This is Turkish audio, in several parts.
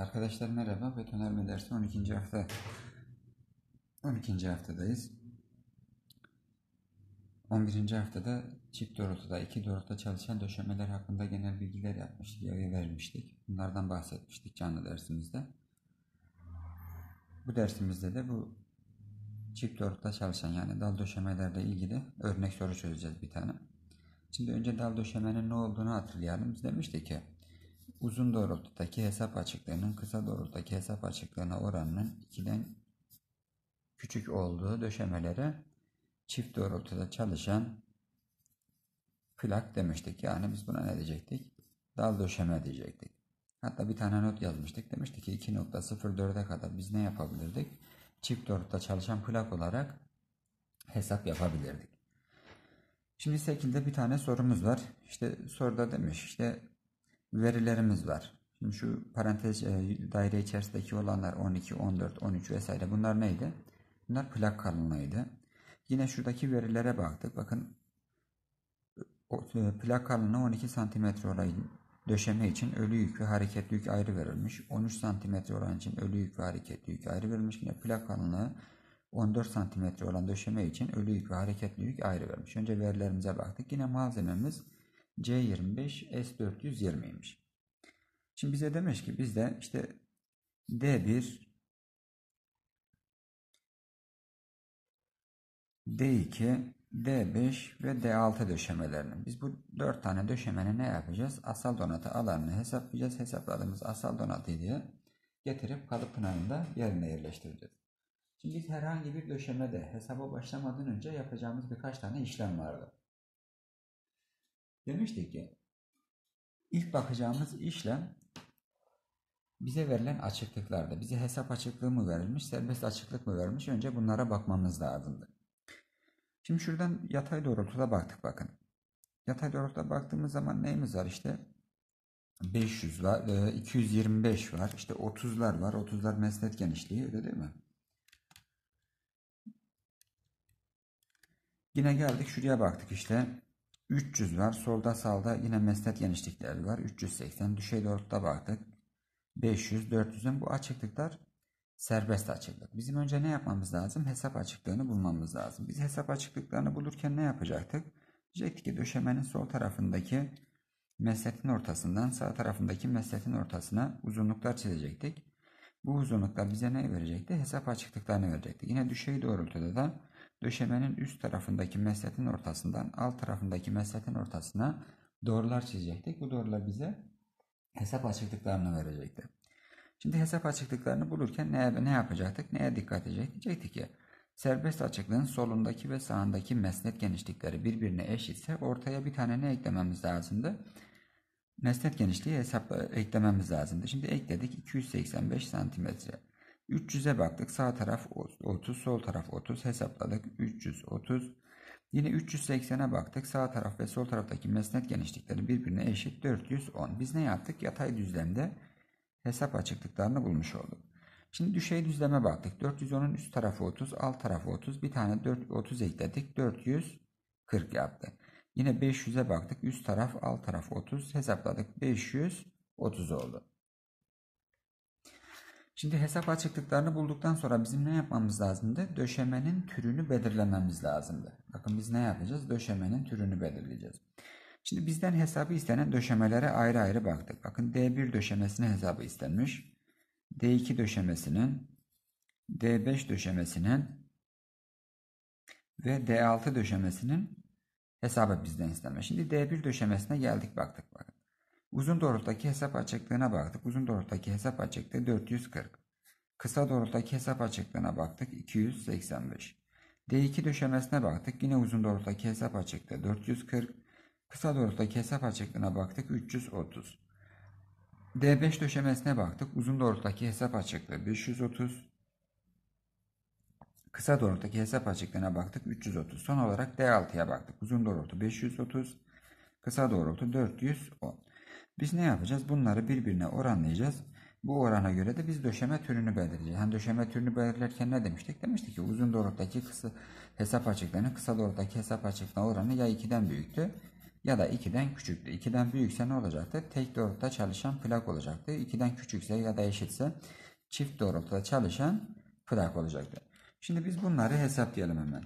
Arkadaşlar merhaba. Betonarme dersi 12. hafta. 12. haftadayız. 11. haftada çift doğrultuda, iki doğrultuda çalışan döşemeler hakkında genel bilgiler yapmıştık, yarı vermiştik. Bunlardan bahsetmiştik canlı dersimizde. Bu dersimizde de bu çift doğrultuda çalışan yani dal döşemelerle ilgili örnek soru çözeceğiz bir tane. Şimdi önce dal döşemenin ne olduğunu hatırlayalım. Biz demiştik ki uzun doğrultudaki hesap açıklarının kısa doğrultudaki hesap açıklarına oranının 2'den küçük olduğu döşemelere çift doğrultuda çalışan plak demiştik. Yani biz buna ne diyecektik? Dal döşeme diyecektik. Hatta bir tane not yazmıştık. Demiştik ki 2.04'e kadar biz ne yapabilirdik? Çift doğrultuda çalışan plak olarak hesap yapabilirdik. Şimdi şekilde bir tane sorumuz var. İşte soruda demiş işte verilerimiz var. Şimdi şu parantez e, daire içerisindeki olanlar 12, 14, 13 vesaire bunlar neydi? Bunlar plak kalınlığıydı. Yine şuradaki verilere baktık. Bakın e, plak kalınlığı 12 cm olan döşeme için ölü yük ve hareketli yük ayrı verilmiş. 13 cm olan için ölü yük ve hareketli yük ayrı verilmiş. Yine plak kalınlığı 14 cm olan döşeme için ölü yük ve hareketli yük ayrı verilmiş. Önce verilerimize baktık. Yine malzememiz C25 S420'ymiş. 420 Şimdi bize demiş ki bizde işte D1 D2, D5 ve D6 döşemelerini. Biz bu 4 tane döşemeni ne yapacağız? Asal donatı alanını hesaplayacağız. Hesapladığımız asal donatı diye getirip kalıp da yerine yerleştireceğiz. Şimdi herhangi bir döşemede hesaba başlamadan önce yapacağımız birkaç tane işlem vardı. Demiştik ki ilk bakacağımız işlem bize verilen açıklıklarda. Bize hesap açıklığı mı verilmiş, serbest açıklık mı verilmiş? Önce bunlara bakmamız lazımdı. Şimdi şuradan yatay doğrultuda baktık bakın. Yatay doğrultuda baktığımız zaman neyimiz var işte? 500 var, 225 e, var, işte 30'lar var. 30'lar mesnet genişliği öyle değil mi? Yine geldik şuraya baktık işte. 300 var. Solda sağda yine mesnet genişlikleri var. 380 düşey doğrultuda baktık. 500, 400'ün bu açıklıklar serbest açıklık. Bizim önce ne yapmamız lazım? Hesap açıklığını bulmamız lazım. Biz hesap açıklıklarını bulurken ne yapacaktık? Diyecektik ki döşemenin sol tarafındaki mesnetin ortasından sağ tarafındaki mesnetin ortasına uzunluklar çizecektik. Bu uzunluklar bize ne verecekti? Hesap açıklıklarını verecekti. Yine düşey doğrultuda da döşemenin üst tarafındaki mesletin ortasından alt tarafındaki mesletin ortasına doğrular çizecektik. Bu doğrular bize hesap açıklıklarını verecekti. Şimdi hesap açıklıklarını bulurken ne, ne yapacaktık? Neye dikkat edecektik? Diyecektik ki serbest açıklığın solundaki ve sağındaki mesnet genişlikleri birbirine eşitse ortaya bir tane ne eklememiz lazımdı? Mesnet genişliği hesap eklememiz lazımdı. Şimdi ekledik 285 santimetre. 300'e baktık. Sağ taraf 30, sol taraf 30 hesapladık. 330. Yine 380'e baktık. Sağ taraf ve sol taraftaki mesnet genişlikleri birbirine eşit 410. Biz ne yaptık? Yatay düzlemde hesap açıklıklarını bulmuş olduk. Şimdi düşey düzleme baktık. 410'un üst tarafı 30, alt tarafı 30. Bir tane 30 ekledik. 440 yaptı. Yine 500'e baktık. Üst taraf, alt taraf 30. Hesapladık. 530 oldu. Şimdi hesap açıklıklarını bulduktan sonra bizim ne yapmamız lazımdı? Döşemenin türünü belirlememiz lazımdı. Bakın biz ne yapacağız? Döşemenin türünü belirleyeceğiz. Şimdi bizden hesabı istenen döşemelere ayrı ayrı baktık. Bakın D1 döşemesinin hesabı istenmiş. D2 döşemesinin, D5 döşemesinin ve D6 döşemesinin hesabı bizden istenmiş. Şimdi D1 döşemesine geldik baktık. Bakın. Uzun doğrultudaki hesap açıklığına baktık. Uzun doğrultudaki hesap açıklığı 440. Kısa doğrultudaki hesap açıklığına baktık 285. D2 döşemesine baktık. Yine uzun doğrultudaki hesap açıklığı 440. Kısa doğrultudaki hesap açıklığına baktık 330. D5 döşemesine baktık. Uzun doğrultudaki hesap açıklığı 530. Kısa doğrultudaki hesap açıklığına baktık 330. Son olarak D6'ya baktık. Uzun doğrultu 530. Kısa doğrultu 410. Biz ne yapacağız? Bunları birbirine oranlayacağız. Bu orana göre de biz döşeme türünü belirleyeceğiz. Hani döşeme türünü belirlerken ne demiştik? Demiştik ki uzun doğruktaki kısa hesap açıklığının kısa doğruktaki hesap açıklığı oranı ya 2'den büyüktü ya da 2'den küçüktü. 2'den büyükse ne olacaktı? Tek doğrultuda çalışan plak olacaktı. 2'den küçükse ya da eşitse çift doğrultuda çalışan plak olacaktı. Şimdi biz bunları hesaplayalım hemen.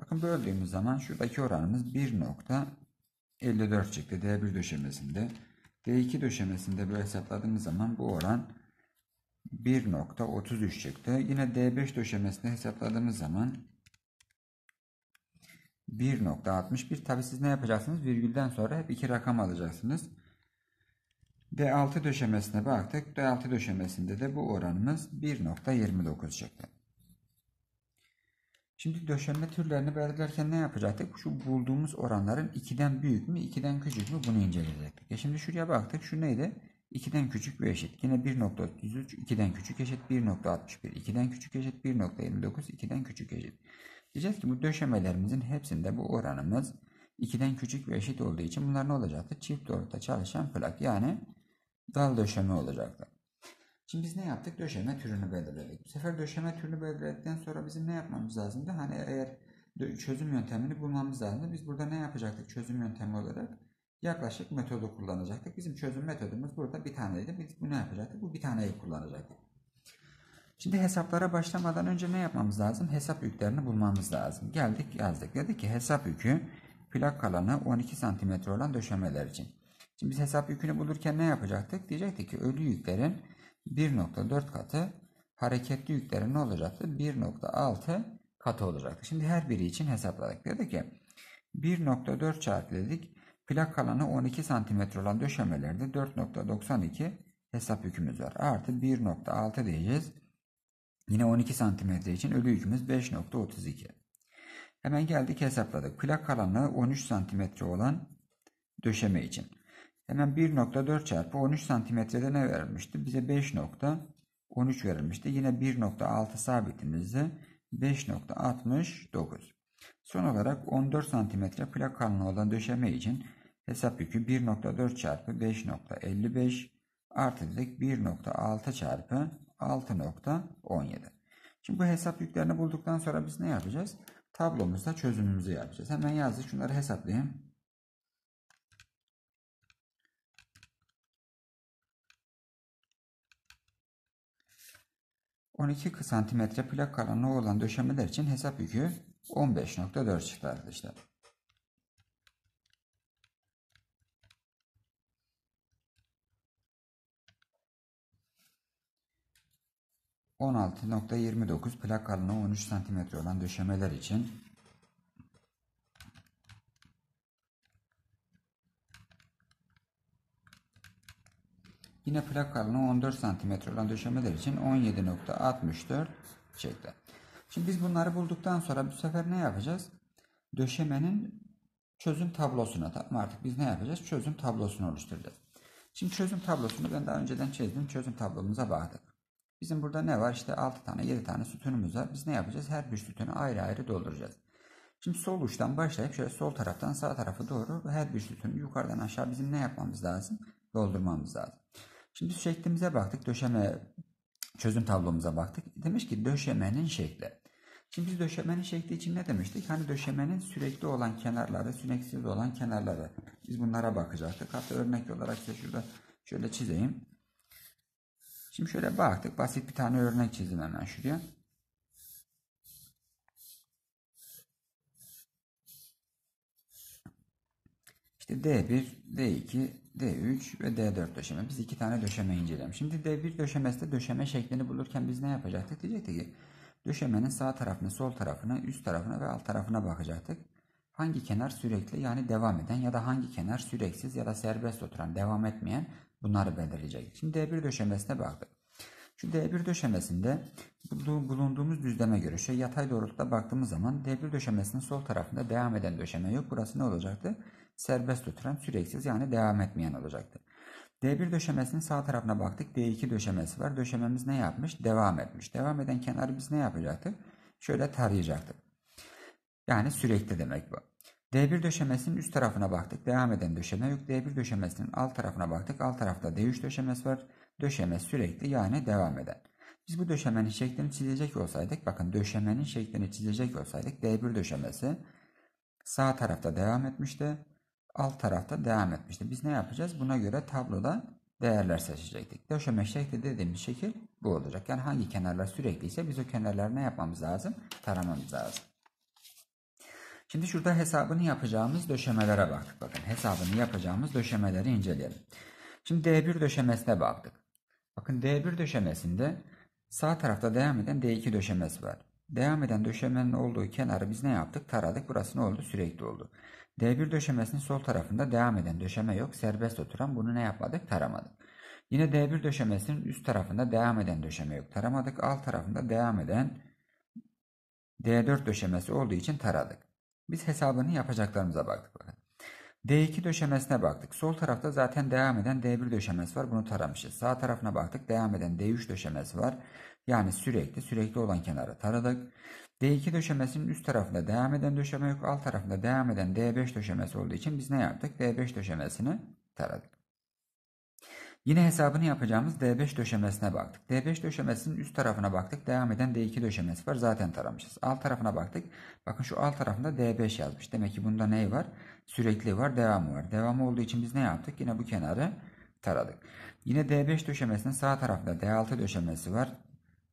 Bakın böldüğümüz zaman şuradaki oranımız 1.54 çıktı. D1 döşemesinde. D2 döşemesinde bu hesapladığımız zaman bu oran 1.33 çıktı. Yine D5 döşemesinde hesapladığımız zaman 1.61 tabi siz ne yapacaksınız virgülden sonra hep iki rakam alacaksınız D6 döşemesine baktık D6 döşemesinde de bu oranımız 1.29 çıktı Şimdi döşenme türlerini belirlerken ne yapacaktık? Şu bulduğumuz oranların 2'den büyük mü, 2'den küçük mü bunu inceleyecektik. E şimdi şuraya baktık. Şu neydi? 2'den küçük ve eşit. Yine 1.33 2'den küçük eşit 1.61 2'den küçük eşit 1.59 2'den küçük eşit. Diyeceğiz ki bu döşemelerimizin hepsinde bu oranımız 2'den küçük ve eşit olduğu için bunlar ne olacaktı? Çift doğrultuda çalışan plak yani dal döşeme olacaktı. Şimdi biz ne yaptık? Döşeme türünü belirledik. Bu sefer döşeme türünü belirledikten sonra bizim ne yapmamız lazımdı? Hani eğer çözüm yöntemini bulmamız lazımdı. Biz burada ne yapacaktık çözüm yöntemi olarak? Yaklaşık metodu kullanacaktık. Bizim çözüm metodumuz burada bir taneydi. Biz bunu yapacaktık. Bu bir taneyi kullanacaktık. Şimdi hesaplara başlamadan önce ne yapmamız lazım? Hesap yüklerini bulmamız lazım. Geldik yazdık. Dedi ki hesap yükü plak alanı 12 cm olan döşemeler için. Şimdi biz hesap yükünü bulurken ne yapacaktık? Diyecektik ki ölü yüklerin 1.4 katı hareketli yüklerin ne olacaktı? 1.6 katı olacaktı. Şimdi her biri için hesapladık. Dedi ki 1.4 çarpı dedik. Plak alanı 12 cm olan döşemelerde 4.92 hesap yükümüz var. Artı 1.6 diyeceğiz. Yine 12 cm için ölü yükümüz 5.32. Hemen geldik hesapladık. Plak alanı 13 cm olan döşeme için. Hemen 1.4 çarpı 13 santimetrede ne verilmişti? Bize 5.13 verilmişti. Yine 1.6 sabitimizde 5.69. Son olarak 14 santimetre plak kalınlığı olan döşeme için hesap yükü 1.4 çarpı 5.55 artı dedik 1.6 çarpı 6.17. Şimdi bu hesap yüklerini bulduktan sonra biz ne yapacağız? Tablomuzda çözümümüzü yapacağız. Hemen yazdık şunları hesaplayayım. 12 cm plak kalınlığı olan döşemeler için hesap yükü 15.4 çıktı arkadaşlar. ...16.29 plak kalınlığı 13 cm olan döşemeler için Yine plak kalınlığı 14 cm olan döşemeler için 17.64 şekli. Şimdi biz bunları bulduktan sonra bu sefer ne yapacağız? Döşemenin çözüm tablosuna tamam artık biz ne yapacağız? Çözüm tablosunu oluşturacağız. Şimdi çözüm tablosunu ben daha önceden çizdim. Çözüm tablomuza baktık. Bizim burada ne var? İşte 6 tane 7 tane sütunumuz var. Biz ne yapacağız? Her bir sütunu ayrı ayrı dolduracağız. Şimdi sol uçtan başlayıp şöyle sol taraftan sağ tarafa doğru her bir sütunu yukarıdan aşağı bizim ne yapmamız lazım? Doldurmamız lazım. Şimdi şeklimize baktık. Döşeme çözüm tablomuza baktık. Demiş ki döşemenin şekli. Şimdi biz döşemenin şekli için ne demiştik? Hani döşemenin sürekli olan kenarları, süreksiz olan kenarları. Biz bunlara bakacaktık. Hatta örnek olarak size şurada şöyle çizeyim. Şimdi şöyle baktık. Basit bir tane örnek çizdim hemen şuraya. İşte D1, D2, D3 ve D4 döşeme. Biz iki tane döşeme inceleyelim. Şimdi D1 döşemesinde döşeme şeklini bulurken biz ne yapacaktık? Diyecektik ki döşemenin sağ tarafına, sol tarafına, üst tarafına ve alt tarafına bakacaktık. Hangi kenar sürekli yani devam eden ya da hangi kenar süreksiz ya da serbest oturan, devam etmeyen bunları belirleyecek. Şimdi D1 döşemesine baktık. Şu D1 döşemesinde bulunduğumuz düzleme göre şey yatay doğrultuda baktığımız zaman D1 döşemesinin sol tarafında devam eden döşeme yok. Burası ne olacaktı? serbest oturan süreksiz yani devam etmeyen olacaktır. D1 döşemesinin sağ tarafına baktık. D2 döşemesi var. Döşememiz ne yapmış? Devam etmiş. Devam eden kenarı biz ne yapacaktık? Şöyle tarayacaktık. Yani sürekli demek bu. D1 döşemesinin üst tarafına baktık. Devam eden döşeme yok. D1 döşemesinin alt tarafına baktık. Alt tarafta D3 döşemesi var. Döşeme sürekli yani devam eden. Biz bu döşemenin şeklini çizecek olsaydık, bakın döşemenin şeklini çizecek olsaydık D1 döşemesi sağ tarafta devam etmişti alt tarafta devam etmişti. Biz ne yapacağız? Buna göre tabloda değerler seçecektik. Döşeme şekli dediğimiz şekil bu olacak. Yani hangi kenarlar sürekli ise biz o kenarları ne yapmamız lazım? Taramamız lazım. Şimdi şurada hesabını yapacağımız döşemelere baktık. Bakın hesabını yapacağımız döşemeleri inceleyelim. Şimdi D1 döşemesine baktık. Bakın D1 döşemesinde sağ tarafta devam eden D2 döşemesi var. Devam eden döşemenin olduğu kenarı biz ne yaptık? Taradık. Burası ne oldu? Sürekli oldu. D1 döşemesinin sol tarafında devam eden döşeme yok. Serbest oturan bunu ne yapmadık? Taramadık. Yine D1 döşemesinin üst tarafında devam eden döşeme yok. Taramadık. Alt tarafında devam eden D4 döşemesi olduğu için taradık. Biz hesabını yapacaklarımıza baktık. Bakın. D2 döşemesine baktık. Sol tarafta zaten devam eden D1 döşemesi var. Bunu taramışız. Sağ tarafına baktık. Devam eden D3 döşemesi var. Yani sürekli sürekli olan kenarı taradık. D2 döşemesinin üst tarafında devam eden döşeme yok. Alt tarafında devam eden D5 döşemesi olduğu için biz ne yaptık? D5 döşemesini taradık. Yine hesabını yapacağımız D5 döşemesine baktık. D5 döşemesinin üst tarafına baktık. Devam eden D2 döşemesi var. Zaten taramışız. Alt tarafına baktık. Bakın şu alt tarafında D5 yazmış. Demek ki bunda ne var? Sürekli var. Devamı var. Devamı olduğu için biz ne yaptık? Yine bu kenarı taradık. Yine D5 döşemesinin sağ tarafında D6 döşemesi var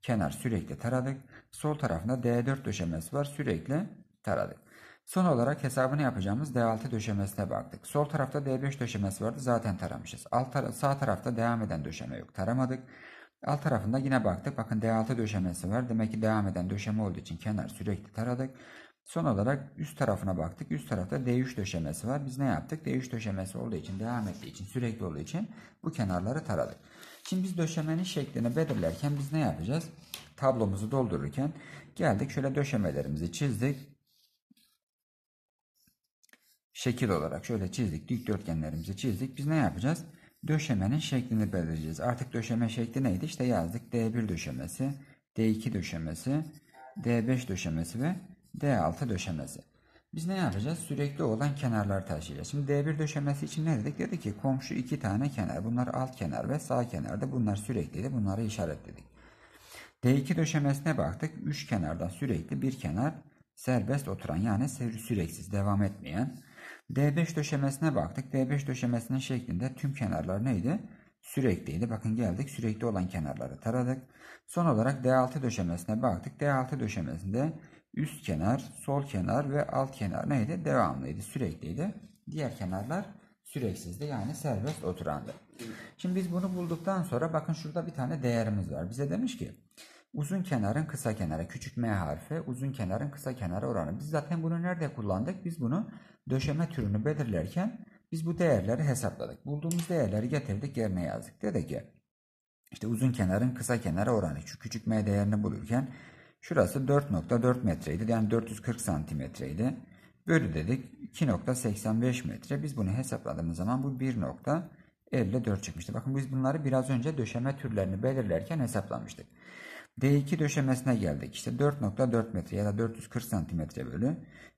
kenar sürekli taradık. Sol tarafında D4 döşemesi var sürekli taradık. Son olarak hesabını yapacağımız D6 döşemesine baktık. Sol tarafta D5 döşemesi vardı zaten taramışız. Alt tara sağ tarafta devam eden döşeme yok taramadık. Alt tarafında yine baktık bakın D6 döşemesi var. Demek ki devam eden döşeme olduğu için kenar sürekli taradık. Son olarak üst tarafına baktık. Üst tarafta D3 döşemesi var. Biz ne yaptık? D3 döşemesi olduğu için devam ettiği için sürekli olduğu için bu kenarları taradık. Şimdi biz döşemenin şeklini belirlerken biz ne yapacağız? Tablomuzu doldururken geldik şöyle döşemelerimizi çizdik. Şekil olarak şöyle çizdik. Dikdörtgenlerimizi çizdik. Biz ne yapacağız? Döşemenin şeklini belirleyeceğiz. Artık döşeme şekli neydi? İşte yazdık D1 döşemesi, D2 döşemesi, D5 döşemesi ve D6 döşemesi. Biz ne yapacağız? Sürekli olan kenarlar taşıyacağız. Şimdi D1 döşemesi için ne dedik? Dedi ki komşu iki tane kenar. Bunlar alt kenar ve sağ kenarda. Bunlar sürekliydi. Bunları işaretledik. D2 döşemesine baktık. Üç kenardan sürekli bir kenar serbest oturan yani süreksiz devam etmeyen. D5 döşemesine baktık. D5 döşemesinin şeklinde tüm kenarlar neydi? Sürekliydi. Bakın geldik sürekli olan kenarları taradık. Son olarak D6 döşemesine baktık. D6 döşemesinde üst kenar, sol kenar ve alt kenar neydi? Devamlıydı, sürekliydi. Diğer kenarlar süreksizdi yani serbest oturandı. Şimdi biz bunu bulduktan sonra bakın şurada bir tane değerimiz var. Bize demiş ki uzun kenarın kısa kenara küçük m harfi uzun kenarın kısa kenara oranı. Biz zaten bunu nerede kullandık? Biz bunu döşeme türünü belirlerken biz bu değerleri hesapladık. Bulduğumuz değerleri getirdik yerine yazdık. Dedi ki işte uzun kenarın kısa kenara oranı şu küçük m değerini bulurken Şurası 4.4 metreydi. Yani 440 santimetreydi. Bölü dedik 2.85 metre. Biz bunu hesapladığımız zaman bu 1.54 çıkmıştı. Bakın biz bunları biraz önce döşeme türlerini belirlerken hesaplamıştık. D2 döşemesine geldik. İşte 4.4 metre ya da 440 santimetre bölü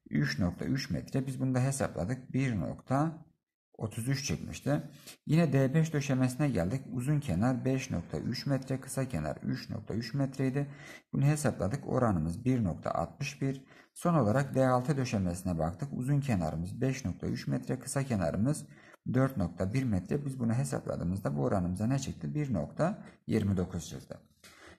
3.3 metre. Biz bunu da hesapladık. 1. 33 çıkmıştı. Yine D5 döşemesine geldik. Uzun kenar 5.3 metre, kısa kenar 3.3 metreydi. Bunu hesapladık. Oranımız 1.61. Son olarak D6 döşemesine baktık. Uzun kenarımız 5.3 metre, kısa kenarımız 4.1 metre. Biz bunu hesapladığımızda bu oranımıza ne çıktı? 1.29 çıktı.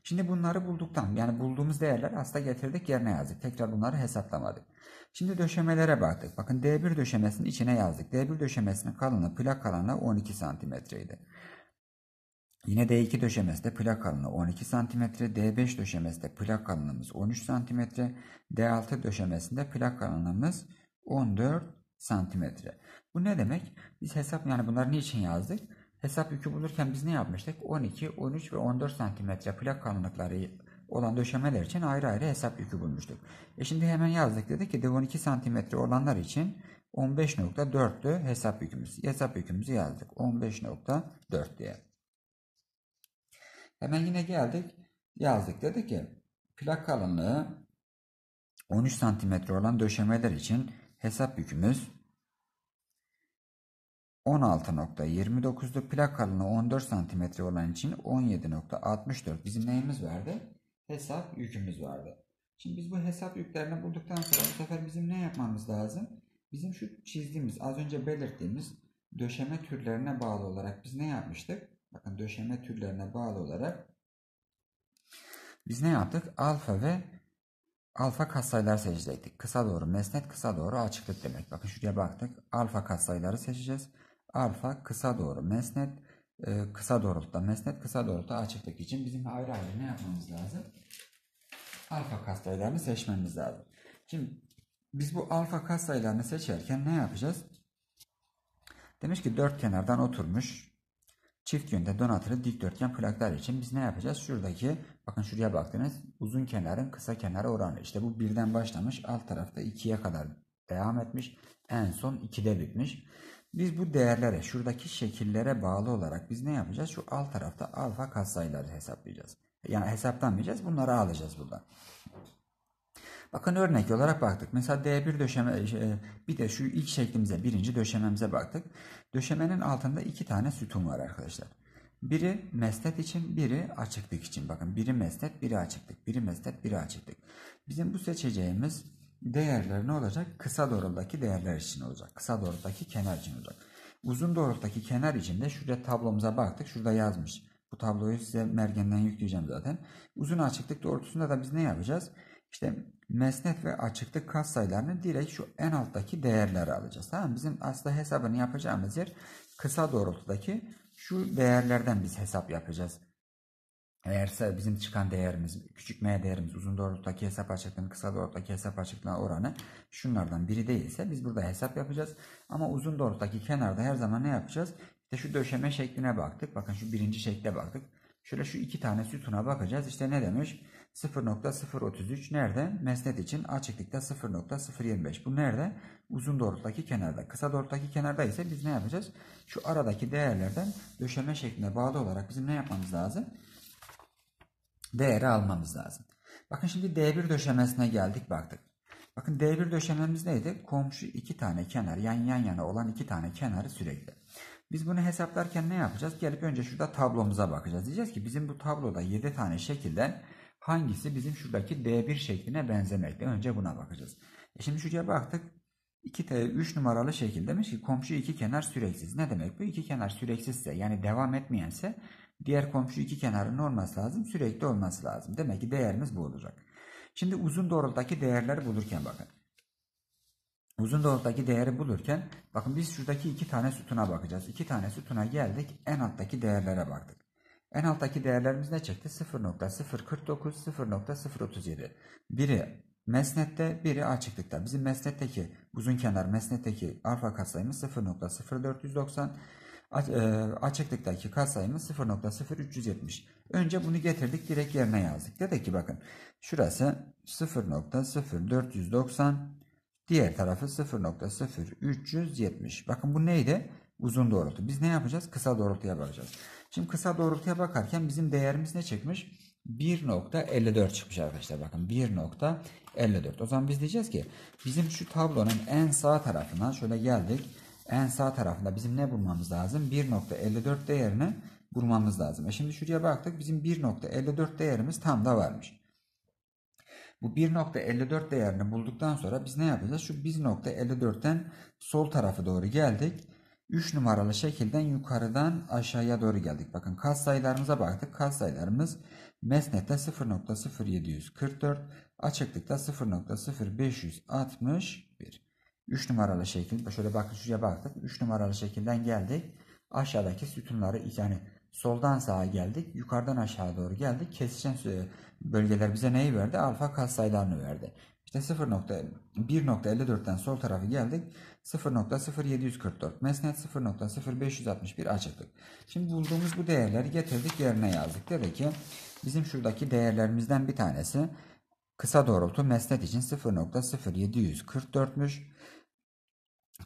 Şimdi bunları bulduktan yani bulduğumuz değerler hasta getirdik yerine yazdık. Tekrar bunları hesaplamadık. Şimdi döşemelere baktık. Bakın D1 döşemesinin içine yazdık. D1 döşemesinin kalınlığı plak kalınlığı 12 santimetreydi. Yine D2 döşemesi de plak kalınlığı 12 santimetre, D5 döşemesi de plak kalınlığımız 13 santimetre, D6 döşemesinde plak kalınlığımız 14 santimetre. Bu ne demek? Biz hesap yani bunları niçin yazdık? Hesap yükü bulurken biz ne yapmıştık? 12, 13 ve 14 santimetre plak kalınlıkları olan döşemeler için ayrı ayrı hesap yükü bulmuştuk. E şimdi hemen yazdık dedi ki devon 2 cm olanlar için 15.4'lü hesap yükümüz. Hesap yükümüzü yazdık. 15.4 diye. Hemen yine geldik. Yazdık dedi ki plak kalınlığı 13 cm olan döşemeler için hesap yükümüz 16.29'du. Plak kalınlığı 14 cm olan için 17.64 bizim neyimiz verdi? hesap yükümüz vardı. Şimdi biz bu hesap yüklerini bulduktan sonra bu sefer bizim ne yapmamız lazım? Bizim şu çizdiğimiz az önce belirttiğimiz döşeme türlerine bağlı olarak biz ne yapmıştık? Bakın döşeme türlerine bağlı olarak biz ne yaptık? Alfa ve alfa katsayılar seçecektik. Kısa doğru mesnet, kısa doğru açıklık demek. Bakın şuraya baktık. Alfa katsayıları seçeceğiz. Alfa kısa doğru mesnet, ee, kısa doğrultuda, mesnet kısa doğrultuda açıklık için bizim ayrı ayrı ne yapmamız lazım? Alfa kas sayılarını seçmemiz lazım. Şimdi biz bu alfa kas sayılarını seçerken ne yapacağız? Demiş ki dört kenardan oturmuş çift yönde donatılı dikdörtgen plaklar için biz ne yapacağız? Şuradaki bakın şuraya baktınız uzun kenarın kısa kenara oranı. İşte bu birden başlamış alt tarafta ikiye kadar devam etmiş. En son ikide bitmiş. Biz bu değerlere, şuradaki şekillere bağlı olarak biz ne yapacağız? Şu alt tarafta alfa katsayıları hesaplayacağız. Yani hesaplamayacağız. Bunları alacağız buradan. Bakın örnek olarak baktık. Mesela D1 döşeme e, şey, bir de şu ilk şeklimize birinci döşememize baktık. Döşemenin altında iki tane sütun var arkadaşlar. Biri mesnet için, biri açıklık için. Bakın biri mesnet, biri açıklık, biri mesnet, biri açıklık. Bizim bu seçeceğimiz değerler ne olacak? Kısa doğrudaki değerler için olacak. Kısa doğrudaki kenar için olacak. Uzun doğrudaki kenar için de şurada tablomuza baktık. Şurada yazmış. Bu tabloyu size mergenden yükleyeceğim zaten. Uzun açıklık doğrultusunda da biz ne yapacağız? İşte mesnet ve açıklık kas sayılarını direkt şu en alttaki değerleri alacağız. Tamam Bizim aslında hesabını yapacağımız yer kısa doğrultudaki şu değerlerden biz hesap yapacağız. Eğerse bizim çıkan değerimiz, küçük m değerimiz uzun doğrultudaki hesap açıklığının kısa doğrultudaki hesap açıklığına oranı şunlardan biri değilse biz burada hesap yapacağız. Ama uzun doğrultudaki kenarda her zaman ne yapacağız? İşte şu döşeme şekline baktık. Bakın şu birinci şekle baktık. Şöyle şu iki tane sütuna bakacağız. İşte ne demiş? 0.033 nerede? Mesnet için açıklıkta 0.025. Bu nerede? Uzun doğrultudaki kenarda. Kısa doğrultudaki kenarda ise biz ne yapacağız? Şu aradaki değerlerden döşeme şekline bağlı olarak bizim ne yapmamız lazım? değeri almamız lazım. Bakın şimdi D1 döşemesine geldik baktık. Bakın D1 döşememiz neydi? Komşu iki tane kenar yan yan yana olan iki tane kenarı sürekli. Biz bunu hesaplarken ne yapacağız? Gelip önce şurada tablomuza bakacağız. Diyeceğiz ki bizim bu tabloda 7 tane şekilde hangisi bizim şuradaki D1 şekline benzemekte? Önce buna bakacağız. E şimdi şuraya baktık. 2 T 3 numaralı şekil demiş ki komşu iki kenar süreksiz. Ne demek bu? İki kenar süreksizse yani devam etmeyense Diğer komşu iki kenarının olması lazım. Sürekli olması lazım. Demek ki değerimiz bu olacak. Şimdi uzun doğrultudaki değerleri bulurken bakın. Uzun doğrultudaki değeri bulurken bakın biz şuradaki iki tane sütuna bakacağız. İki tane sütuna geldik. En alttaki değerlere baktık. En alttaki değerlerimiz ne çekti? 0.049, 0.037. Biri mesnette, biri açıklıkta. Bizim mesnetteki uzun kenar mesnetteki alfa katsayımız 0.0490. E, açıklıktaki katsayımız 0.0370. Önce bunu getirdik direkt yerine yazdık. Dedi ki bakın şurası 0.0490 diğer tarafı 0.0370. Bakın bu neydi? Uzun doğrultu. Biz ne yapacağız? Kısa doğrultuya bakacağız. Şimdi kısa doğrultuya bakarken bizim değerimiz ne çıkmış? 1.54 çıkmış arkadaşlar bakın 1.54 o zaman biz diyeceğiz ki bizim şu tablonun en sağ tarafına şöyle geldik en sağ tarafında bizim ne bulmamız lazım? 1.54 değerini bulmamız lazım. E şimdi şuraya baktık bizim 1.54 değerimiz tam da varmış. Bu 1.54 değerini bulduktan sonra biz ne yapacağız? Şu 1.54'ten sol tarafı doğru geldik. 3 numaralı şekilden yukarıdan aşağıya doğru geldik. Bakın kas sayılarımıza baktık. Kas sayılarımız mesnette 0.0744, açıklıkta 0.0560 3 numaralı şekil, şöyle bakın şuraya baktık. 3 numaralı şekilden geldik. Aşağıdaki sütunları yani soldan sağa geldik. Yukarıdan aşağı doğru geldik. Kesişen bölgeler bize neyi verdi? Alfa kas sayılarını verdi. İşte 0.1.54'ten sol tarafı geldik. 0.0744 mesnet 0.0561 açıklık. Şimdi bulduğumuz bu değerleri getirdik yerine yazdık. Dedi ki bizim şuradaki değerlerimizden bir tanesi kısa doğrultu mesnet için 0.0744'müş.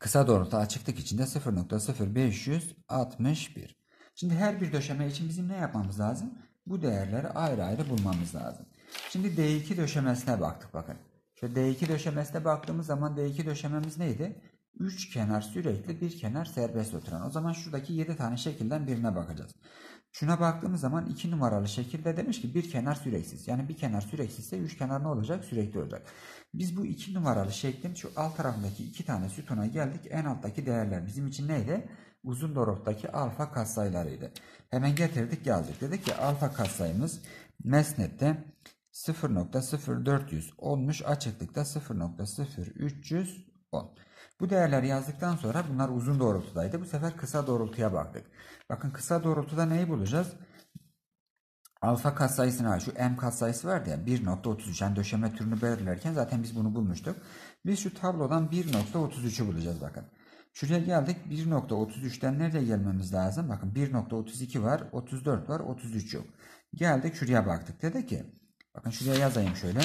Kısa doğrultu açıklık içinde 0.0561. Şimdi her bir döşeme için bizim ne yapmamız lazım? Bu değerleri ayrı ayrı bulmamız lazım. Şimdi D2 döşemesine baktık bakın. Şu D2 döşemesine baktığımız zaman D2 döşememiz neydi? 3 kenar sürekli bir kenar serbest oturan. O zaman şuradaki 7 tane şekilden birine bakacağız. Şuna baktığımız zaman 2 numaralı şekilde demiş ki bir kenar süreksiz. Yani bir kenar süreksizse 3 kenar ne olacak? Sürekli olacak. Biz bu iki numaralı şeklin şu alt tarafındaki iki tane sütuna geldik. En alttaki değerler bizim için neydi? Uzun dorottaki alfa katsayılarıydı. Hemen getirdik yazdık. Dedik ki alfa katsayımız mesnette 0.0400 olmuş. Açıklıkta 0.0310. Bu değerleri yazdıktan sonra bunlar uzun doğrultudaydı. Bu sefer kısa doğrultuya baktık. Bakın kısa doğrultuda neyi bulacağız? alfa katsayısına şu m katsayısı vardı ya 1.33 döşeme türünü belirlerken zaten biz bunu bulmuştuk. Biz şu tablodan 1.33'ü bulacağız bakın. Şuraya geldik 1.33'ten nereye gelmemiz lazım? Bakın 1.32 var 34 var 33 yok. Geldik şuraya baktık dedi ki bakın şuraya yazayım şöyle.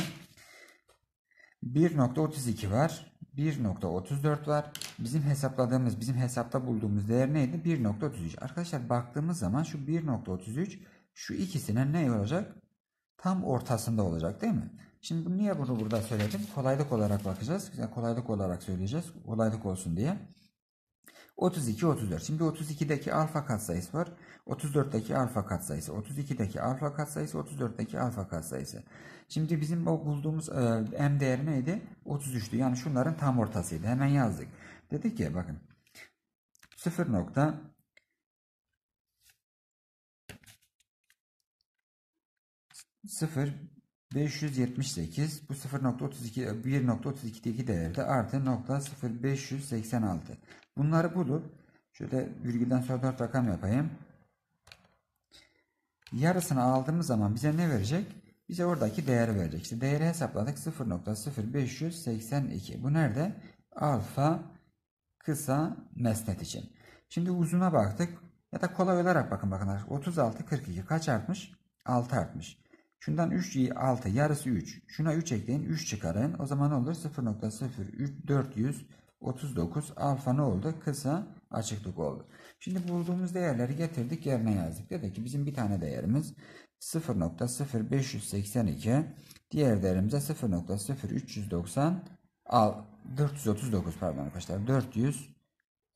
1.32 var 1.34 var. Bizim hesapladığımız bizim hesapta bulduğumuz değer neydi? 1.33. Arkadaşlar baktığımız zaman şu 1.33 şu ikisine ne olacak? Tam ortasında olacak değil mi? Şimdi niye bunu burada söyledim? Kolaylık olarak bakacağız. Yani kolaylık olarak söyleyeceğiz. Kolaylık olsun diye. 32, 34. Şimdi 32'deki alfa katsayısı var. 34'teki alfa katsayısı, 32'deki alfa katsayısı, 34'teki alfa katsayısı. Şimdi bizim o bulduğumuz e, m değeri neydi? 33'tü. Yani şunların tam ortasıydı. Hemen yazdık. Dedik ki bakın 0. 0 578 bu 0.32 1.32'deki değerde artı nokta 0586. Bunları bulup şöyle virgülden sonra 4 rakam yapayım. Yarısını aldığımız zaman bize ne verecek? Bize oradaki değeri verecek. İşte değeri hesapladık 0.0582. Bu nerede? Alfa kısa mesnet için. Şimdi uzuna baktık. Ya da kolay olarak bakın bakın 36 42 kaç artmış? 6 artmış. Şundan 3'yi 6 yarısı 3. Şuna 3 ekleyin 3 çıkarın. O zaman ne olur 0.0439 alfa ne oldu? Kısa açıklık oldu. Şimdi bulduğumuz değerleri getirdik yerine yazdık. dedik. ki bizim bir tane değerimiz 0.0582 diğer değerimize 0.0390 439 pardon arkadaşlar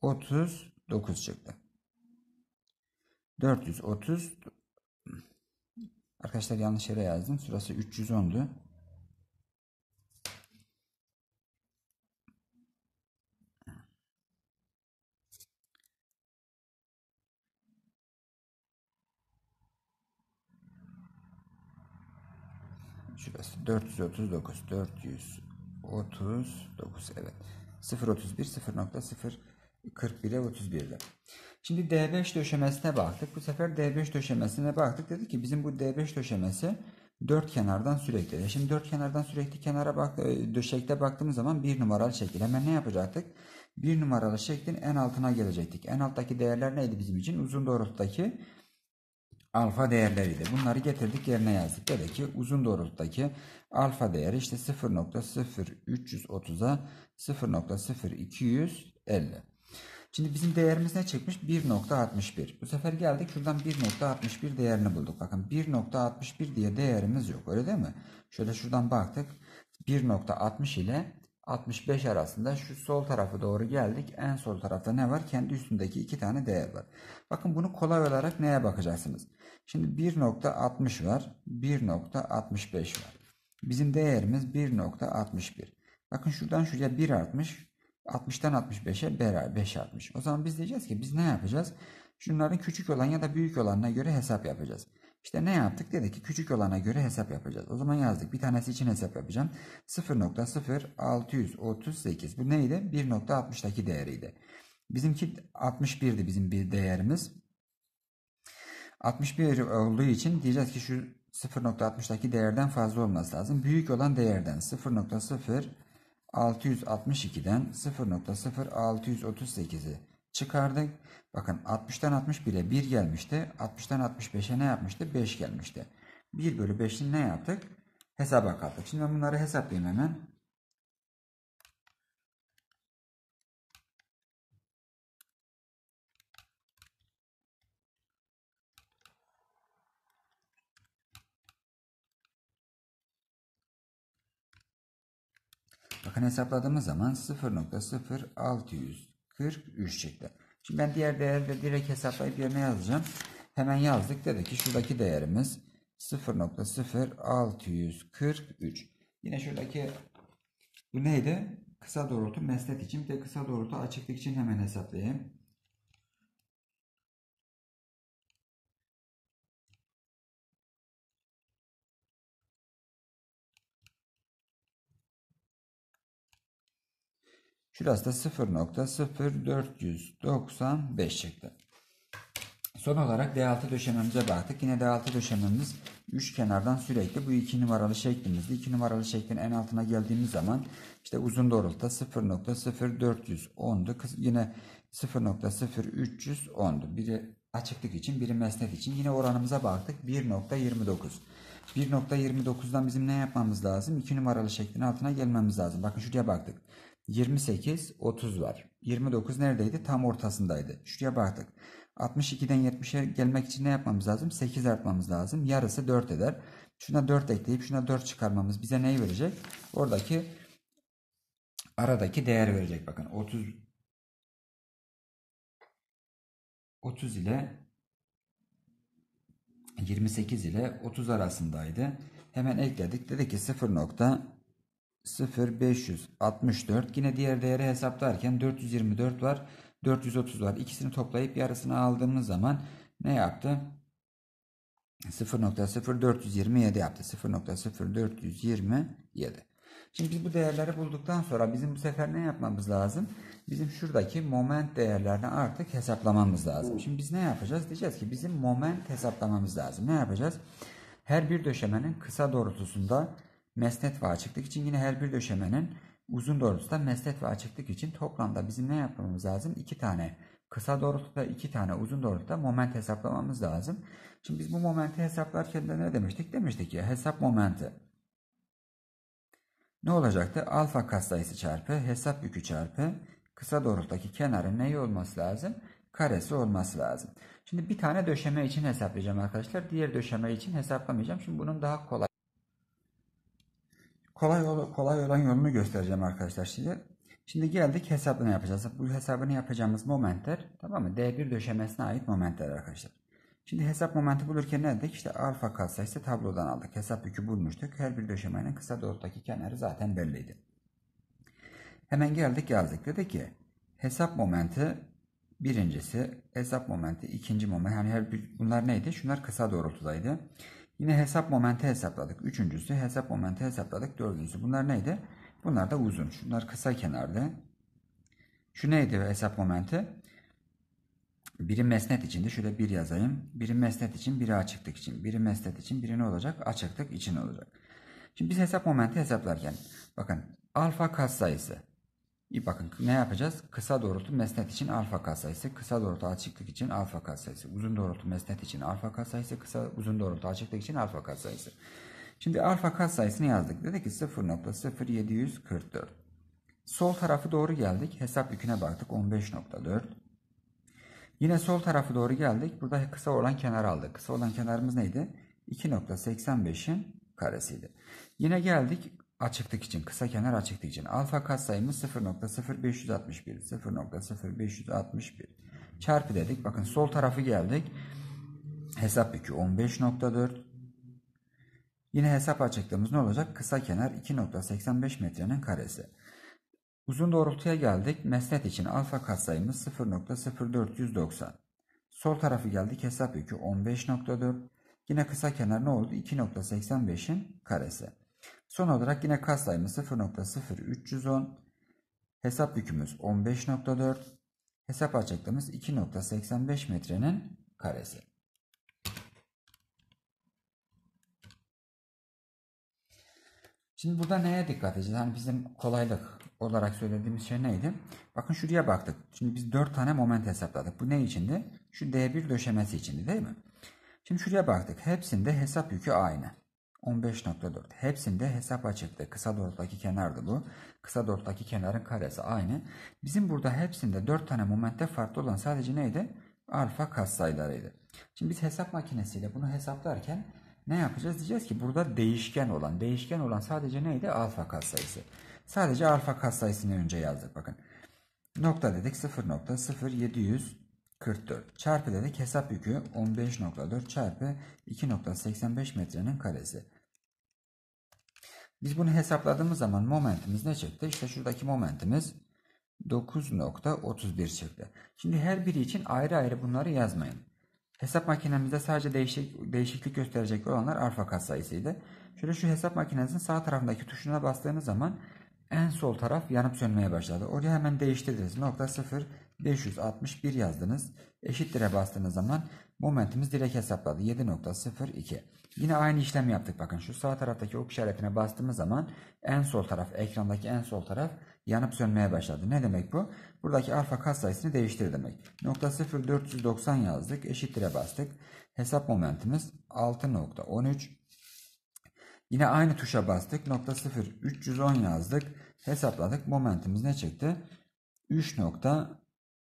439 çıktı. 430 Arkadaşlar yanlış yere yazdım. Şurası 310'du. Şurası 439. 439 evet. 031 0.0 41'e 31'de. Şimdi D5 döşemesine baktık. Bu sefer D5 döşemesine baktık. Dedi ki bizim bu D5 döşemesi dört kenardan sürekli. E şimdi dört kenardan sürekli kenara bak, e, döşekte baktığımız zaman bir numaralı şekil. Hemen ne yapacaktık? Bir numaralı şeklin en altına gelecektik. En alttaki değerler neydi bizim için? Uzun doğrultudaki alfa değerleriydi. Bunları getirdik yerine yazdık. Dedi ki uzun doğrultudaki alfa değeri işte 0.0330'a 0.0250. Şimdi bizim değerimiz ne çekmiş? 1.61. Bu sefer geldik şuradan 1.61 değerini bulduk. Bakın 1.61 diye değerimiz yok öyle değil mi? Şöyle şuradan baktık. 1.60 ile 65 arasında şu sol tarafı doğru geldik. En sol tarafta ne var? Kendi üstündeki iki tane değer var. Bakın bunu kolay olarak neye bakacaksınız? Şimdi 1.60 var. 1.65 var. Bizim değerimiz 1.61. Bakın şuradan şuraya 1 artmış. 60'tan 65'e beraber 5 artmış. O zaman biz diyeceğiz ki biz ne yapacağız? Şunların küçük olan ya da büyük olanına göre hesap yapacağız. İşte ne yaptık? Dedi ki küçük olana göre hesap yapacağız. O zaman yazdık. Bir tanesi için hesap yapacağım. 0.0638. Bu neydi? 1.60'daki değeriydi. Bizimki 61'di bizim bir değerimiz. 61 olduğu için diyeceğiz ki şu 0.60'daki değerden fazla olması lazım. Büyük olan değerden 0.0 662'den 0.0638'i çıkardık. Bakın 60'tan 61'e 1 gelmişti. 60'tan 65'e ne yapmıştı? 5 gelmişti. 1 bölü 5'in ne yaptık? Hesaba kattık. Şimdi ben bunları hesaplayayım hemen. Bakın hesapladığımız zaman 0.0643 çıktı. Şimdi ben diğer değerleri direkt hesaplayıp yerine yazacağım. Hemen yazdık. Dedi ki şuradaki değerimiz 0.0643. Yine şuradaki bu neydi? Kısa doğrultu mesnet için bir de kısa doğrultu açıklık için hemen hesaplayayım. Şurası da 0.0495 şekli. Son olarak D6 döşememize baktık. Yine D6 döşememiz üç kenardan sürekli bu iki numaralı şeklimizde. 2 numaralı şeklin en altına geldiğimiz zaman işte uzun doğrultuda 0.0410'du. Yine 0.0310'du. Biri açıklık için biri mesnet için. Yine oranımıza baktık 1.29. 1.29'dan bizim ne yapmamız lazım? İki numaralı şeklin altına gelmemiz lazım. Bakın şuraya baktık. 28, 30 var. 29 neredeydi? Tam ortasındaydı. Şuraya baktık. 62'den 70'e gelmek için ne yapmamız lazım? 8 artmamız lazım. Yarısı 4 eder. Şuna 4 ekleyip şuna 4 çıkarmamız bize neyi verecek? Oradaki aradaki değer verecek. Bakın 30 30 ile 28 ile 30 arasındaydı. Hemen ekledik. Dedi ki 0. 0564 yine diğer değeri hesaplarken 424 var 430 var ikisini toplayıp yarısını aldığımız zaman ne yaptı 0.0427 yaptı 0.0427 Şimdi biz bu değerleri bulduktan sonra bizim bu sefer ne yapmamız lazım? Bizim şuradaki moment değerlerini artık hesaplamamız lazım. Şimdi biz ne yapacağız? Diyeceğiz ki bizim moment hesaplamamız lazım. Ne yapacağız? Her bir döşemenin kısa doğrultusunda mesnet ve açıklık için yine her bir döşemenin uzun doğrusu da mesnet ve açıklık için toplamda bizim ne yapmamız lazım? İki tane kısa doğrultuda iki tane uzun doğrultuda moment hesaplamamız lazım. Şimdi biz bu momenti hesaplarken de ne demiştik? Demiştik ki hesap momenti. Ne olacaktı? Alfa katsayısı çarpı hesap yükü çarpı kısa doğrultudaki kenarın neyi olması lazım? Karesi olması lazım. Şimdi bir tane döşeme için hesaplayacağım arkadaşlar. Diğer döşeme için hesaplamayacağım. Şimdi bunun daha kolay kolay kolay olan yolunu göstereceğim arkadaşlar şimdi. Şimdi geldik hesabını yapacağız. Bu hesabını yapacağımız momentler tamam mı? D1 döşemesine ait momentler arkadaşlar. Şimdi hesap momenti bulurken ne dedik? İşte alfa katsayısı tablodan aldık. Hesap yükü bulmuştuk. Her bir döşemenin kısa doğrultudaki kenarı zaten belliydi. Hemen geldik yazdık. Dedi ki hesap momenti birincisi, hesap momenti ikinci moment. Yani her bir, bunlar neydi? Şunlar kısa doğrultudaydı. Yine hesap momenti hesapladık. Üçüncüsü hesap momenti hesapladık. Dördüncüsü bunlar neydi? Bunlar da uzun. Şunlar kısa kenardı. Şu neydi hesap momenti? Biri mesnet içinde. Şöyle bir yazayım. Biri mesnet için, biri açıklık için. Biri mesnet için, biri ne olacak? Açıklık için olacak. Şimdi biz hesap momenti hesaplarken bakın alfa katsayısı İyi bakın ne yapacağız? Kısa doğrultu mesnet için alfa katsayısı, kısa doğrultu açıklık için alfa katsayısı. uzun doğrultu mesnet için alfa katsayısı, kısa uzun doğrultu açıklık için alfa katsayısı. Şimdi alfa katsayısını yazdık. dedik ki 0.0744. Sol tarafı doğru geldik. Hesap yüküne baktık 15.4. Yine sol tarafı doğru geldik. Burada kısa olan kenar aldık. Kısa olan kenarımız neydi? 2.85'in karesiydi. Yine geldik açıklık için kısa kenar açıklık için alfa katsayımız 0.0561 0.0561 çarpı dedik bakın sol tarafı geldik hesap yükü 15.4 yine hesap açıklığımız ne olacak kısa kenar 2.85 metrenin karesi uzun doğrultuya geldik mesnet için alfa katsayımız 0.0490 sol tarafı geldik hesap yükü 15.4 yine kısa kenar ne oldu 2.85'in karesi Son olarak yine kas sayımı 0.0310. Hesap yükümüz 15.4. Hesap açıklığımız 2.85 metrenin karesi. Şimdi burada neye dikkat edeceğiz? Hani bizim kolaylık olarak söylediğimiz şey neydi? Bakın şuraya baktık. Şimdi biz 4 tane moment hesapladık. Bu ne içindi? Şu D1 döşemesi içindi değil mi? Şimdi şuraya baktık. Hepsinde hesap yükü aynı. 15.4. Hepsinde hesap açıktı. Kısa doğrudaki kenardı bu. Kısa doğrudaki kenarın karesi aynı. Bizim burada hepsinde 4 tane momentte farklı olan sadece neydi? Alfa katsayılarıydı. Şimdi biz hesap makinesiyle bunu hesaplarken ne yapacağız? Diyeceğiz ki burada değişken olan, değişken olan sadece neydi? Alfa katsayısı. Sadece alfa katsayısını önce yazdık bakın. Nokta dedik 0.0700 44 çarpı dedik hesap yükü 15.4 çarpı 2.85 metrenin karesi. Biz bunu hesapladığımız zaman momentimiz ne çıktı? İşte şuradaki momentimiz 9.31 çekti. Şimdi her biri için ayrı ayrı bunları yazmayın. Hesap makinemizde sadece değişik, değişiklik gösterecek olanlar alfa katsayısıydı. Şöyle şu hesap makinesinin sağ tarafındaki tuşuna bastığınız zaman en sol taraf yanıp sönmeye başladı. Oraya hemen değiştirdiniz. Nokta 0 561 yazdınız. Eşittir'e bastığınız zaman momentimiz direkt hesapladı. 7.02. Yine aynı işlemi yaptık. Bakın şu sağ taraftaki ok işaretine bastığımız zaman en sol taraf, ekrandaki en sol taraf yanıp sönmeye başladı. Ne demek bu? Buradaki alfa kat sayısını değiştir demek. Nokta 0490 yazdık. Eşittir'e bastık. Hesap momentimiz 6.13. Yine aynı tuşa bastık. Nokta 0310 yazdık. Hesapladık. Momentimiz ne çekti? 3.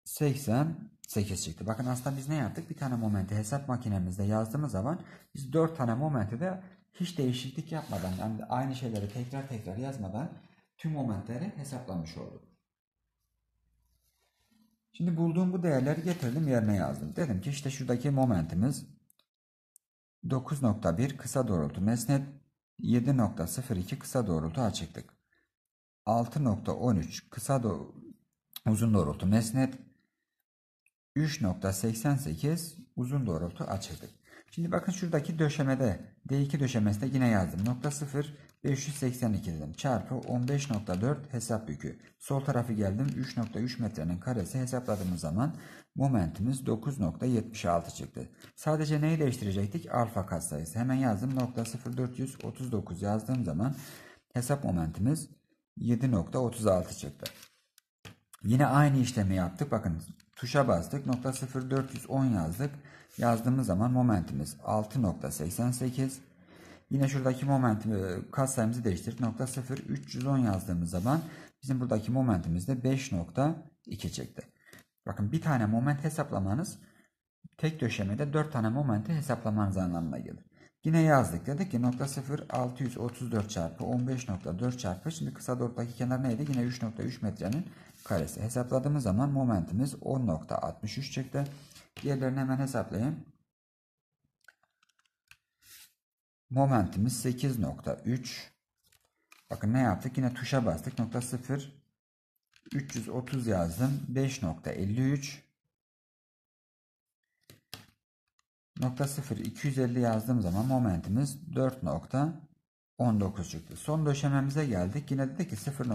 88 çıktı. Bakın aslında biz ne yaptık? Bir tane momenti hesap makinemizde yazdığımız zaman biz 4 tane momenti de hiç değişiklik yapmadan yani aynı şeyleri tekrar tekrar yazmadan tüm momentleri hesaplamış olduk. Şimdi bulduğum bu değerleri getirdim yerine yazdım. Dedim ki işte şuradaki momentimiz 9.1 kısa doğrultu mesnet 7.02 kısa doğrultu açıklık 6.13 kısa do uzun doğrultu mesnet 3.88 uzun doğrultu açıldık. Şimdi bakın şuradaki döşemede D2 döşemesinde yine yazdım. Nokta 0 582 dedim. Çarpı 15.4 hesap yükü. Sol tarafı geldim. 3.3 metrenin karesi hesapladığımız zaman momentimiz 9.76 çıktı. Sadece neyi değiştirecektik? Alfa katsayısı. Hemen yazdım. Nokta 0439 yazdığım zaman hesap momentimiz 7.36 çıktı. Yine aynı işlemi yaptık. Bakın Tuşa bastık. Nokta 0410 yazdık. Yazdığımız zaman momentimiz 6.88. Yine şuradaki moment e, kas sayımızı değiştirip nokta 0310 yazdığımız zaman bizim buradaki momentimiz de 5.2 çıktı. Bakın bir tane moment hesaplamanız tek döşemede 4 tane momenti hesaplamanız anlamına gelir. Yine yazdık dedik ki nokta 0634 çarpı 15.4 çarpı şimdi kısa doğrudaki kenar neydi? Yine 3.3 metrenin karesi. Hesapladığımız zaman momentimiz 10.63 çıktı. Diğerlerini hemen hesaplayayım. Momentimiz 8.3. Bakın ne yaptık? Yine tuşa bastık. Nokta 0. 330 yazdım. 5.53. Nokta 0 250 yazdığım zaman momentimiz 4.19 çıktı. Son döşememize geldik. Yine dedi ki 0.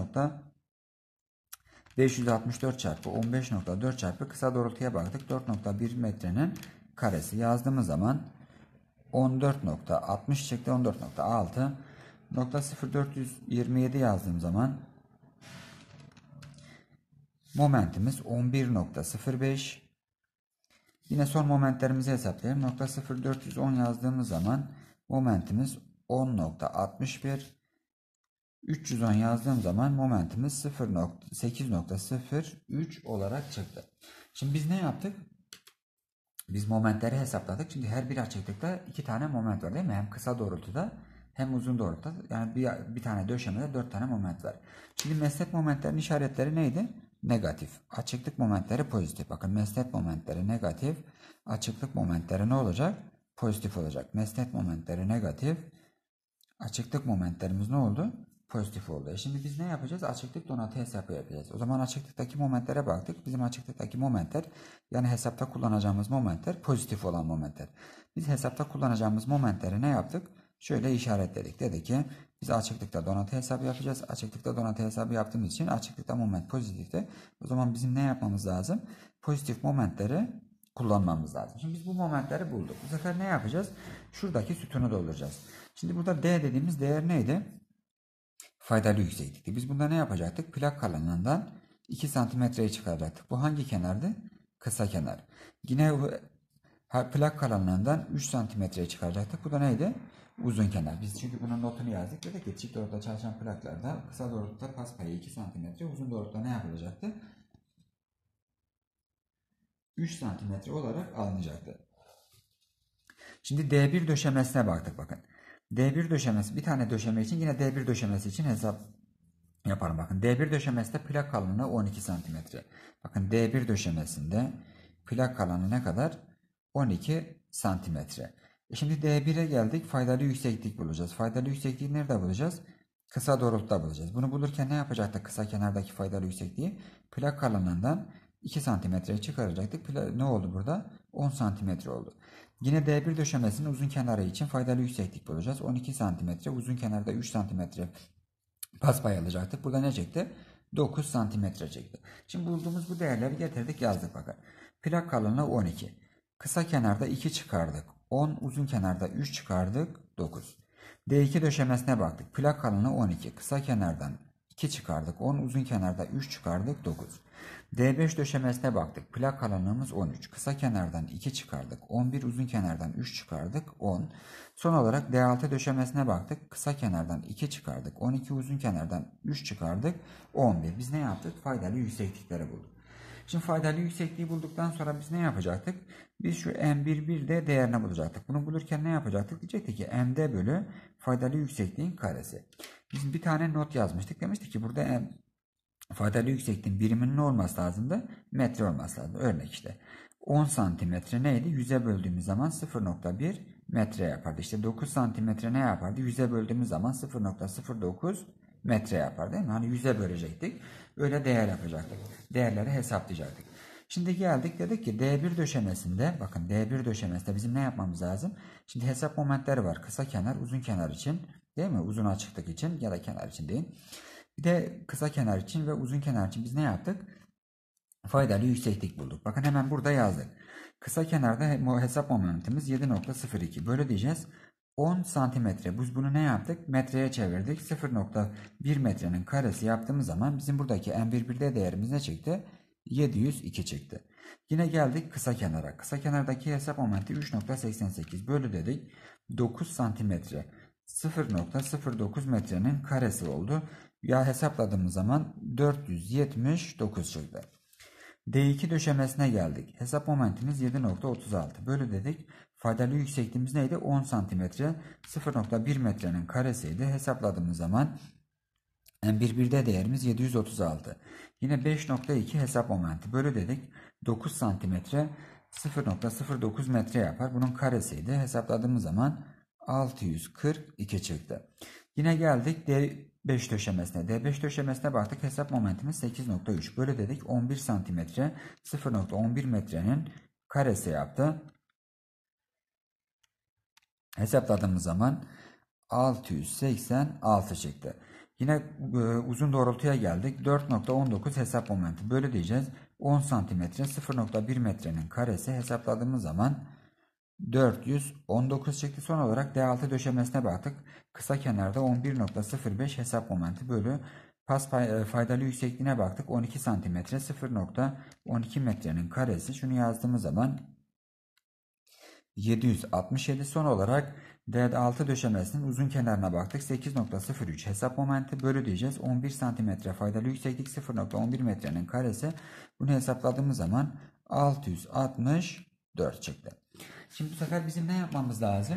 564 çarpı 15.4 çarpı kısa doğrultuya baktık. 4.1 metrenin karesi yazdığımız zaman 14.60 çıktı. 14.6 nokta 0427 yazdığım zaman momentimiz 11.05 yine son momentlerimizi hesaplayalım. Nokta 0410 yazdığımız zaman momentimiz 10.61 310 yazdığım zaman momentimiz 0.8.03 olarak çıktı. Şimdi biz ne yaptık? Biz momentleri hesapladık. Şimdi her bir açıklıkta iki tane moment var değil mi? Hem kısa doğrultuda hem uzun doğrultuda. Yani bir, bir tane döşemede dört tane moment var. Şimdi meslek momentlerinin işaretleri neydi? Negatif. Açıklık momentleri pozitif. Bakın meslek momentleri negatif. Açıklık momentleri ne olacak? Pozitif olacak. Meslek momentleri negatif. Açıklık momentlerimiz ne oldu? pozitif oluyor. E şimdi biz ne yapacağız? Açıklık donatı hesabı yapacağız. O zaman açıklıktaki momentlere baktık. Bizim açıklıktaki momentler yani hesapta kullanacağımız momentler pozitif olan momentler. Biz hesapta kullanacağımız momentleri ne yaptık? Şöyle işaretledik. Dedi ki biz açıklıkta donatı hesabı yapacağız. Açıklıkta donatı hesabı yaptığımız için açıklıkta moment pozitifti O zaman bizim ne yapmamız lazım? Pozitif momentleri kullanmamız lazım. Şimdi biz bu momentleri bulduk. Bu sefer ne yapacağız? Şuradaki sütunu dolduracağız. Şimdi burada D dediğimiz değer neydi? faydalı yükseklikti. Biz bunda ne yapacaktık? Plak kalınlığından 2 santimetreye çıkaracaktık. Bu hangi kenardı? Kısa kenar. Yine plak kalınlığından 3 santimetreye çıkaracaktık. Bu da neydi? Uzun kenar. Biz çünkü bunun notunu yazdık. Dedik ki çift doğrultuda çalışan plaklarda kısa doğrultuda pas payı 2 santimetre, uzun doğrultuda ne yapılacaktı? 3 santimetre olarak alınacaktı. Şimdi D1 döşemesine baktık bakın. D1 döşemesi bir tane döşeme için yine D1 döşemesi için hesap yaparım. Bakın D1 döşemesinde plak alanı 12 cm. Bakın D1 döşemesinde plak alanı ne kadar? 12 cm. E şimdi D1'e geldik. Faydalı yükseklik bulacağız. Faydalı yüksekliği nerede bulacağız? Kısa doğrultuda bulacağız. Bunu bulurken ne yapacaktık? Kısa kenardaki faydalı yüksekliği plak alanından 2 santimetreye çıkaracaktık. Ne oldu burada? 10 santimetre oldu. Yine D1 döşemesinin uzun kenarı için faydalı yükseklik bulacağız. 12 cm uzun kenarda 3 cm pas alacaktık. Burada ne çekti? 9 cm çekti. Şimdi bulduğumuz bu değerleri getirdik yazdık bakın. Plak kalınlığı 12. Kısa kenarda 2 çıkardık. 10 uzun kenarda 3 çıkardık. 9. D2 döşemesine baktık. Plak kalınlığı 12. Kısa kenardan 2 çıkardık. 10 uzun kenarda 3 çıkardık. 9. D5 döşemesine baktık. Plak alanımız 13. Kısa kenardan 2 çıkardık. 11 uzun kenardan 3 çıkardık. 10. Son olarak D6 döşemesine baktık. Kısa kenardan 2 çıkardık. 12 uzun kenardan 3 çıkardık. 11. Biz ne yaptık? Faydalı yükseklikleri bulduk. Şimdi faydalı yüksekliği bulduktan sonra biz ne yapacaktık? Biz şu m 11 de değerini bulacaktık. Bunu bulurken ne yapacaktık? Diyecektik ki MD bölü faydalı yüksekliğin karesi. Biz bir tane not yazmıştık. Demiştik ki burada M, faydalı yüksekliğin biriminin ne olması lazımdı? Metre olması lazım. Örnek işte 10 santimetre neydi? 100'e böldüğümüz zaman 0.1 metre yapardı. İşte 9 santimetre ne yapardı? 100'e böldüğümüz zaman 0.09 metre yapar değil mi? Hani 100'e bölecektik. Öyle değer yapacaktık. Değerleri hesaplayacaktık. Şimdi geldik dedik ki D1 döşemesinde bakın D1 döşemesinde bizim ne yapmamız lazım? Şimdi hesap momentleri var. Kısa kenar uzun kenar için değil mi? Uzun açıklık için ya da kenar için değil. Bir de kısa kenar için ve uzun kenar için biz ne yaptık? Faydalı yükseklik bulduk. Bakın hemen burada yazdık. Kısa kenarda hesap momentimiz 7.02. Böyle diyeceğiz. 10 santimetre. Biz bunu ne yaptık? Metreye çevirdik. 0.1 metrenin karesi yaptığımız zaman bizim buradaki M1,1'de değerimiz ne çıktı? 702 çıktı. Yine geldik kısa kenara. Kısa kenardaki hesap momenti 3.88 bölü dedik. 9 santimetre. 0.09 metrenin karesi oldu ya hesapladığımız zaman 479 çıktı. D2 döşemesine geldik. Hesap momentimiz 7.36 bölü dedik. Faydalı yüksekliğimiz neydi? 10 cm 0.1 metrenin karesiydi. Hesapladığımız zaman yani birbirde değerimiz 736. Yine 5.2 hesap momenti bölü dedik. 9 cm 0.09 metre yapar. Bunun karesiydi. Hesapladığımız zaman 642 çıktı. Yine geldik D5 döşemesine. D5 döşemesine baktık. Hesap momentimiz 8.3. Böyle dedik 11 santimetre 0.11 metrenin karesi yaptı. Hesapladığımız zaman 686 çıktı. Yine e, uzun doğrultuya geldik. 4.19 hesap momenti. Böyle diyeceğiz. 10 santimetre 0.1 metrenin karesi hesapladığımız zaman 419 çıktı. Son olarak D6 döşemesine baktık. Kısa kenarda 11.05 hesap momenti bölü pas e, faydalı yüksekliğine baktık. 12 cm 0.12 metrenin karesi. Şunu yazdığımız zaman 767. Son olarak D6 döşemesinin uzun kenarına baktık. 8.03 hesap momenti bölü diyeceğiz. 11 cm faydalı yükseklik 0.11 metrenin karesi. Bunu hesapladığımız zaman 664 çıktı. Şimdi bu sefer bizim ne yapmamız lazım?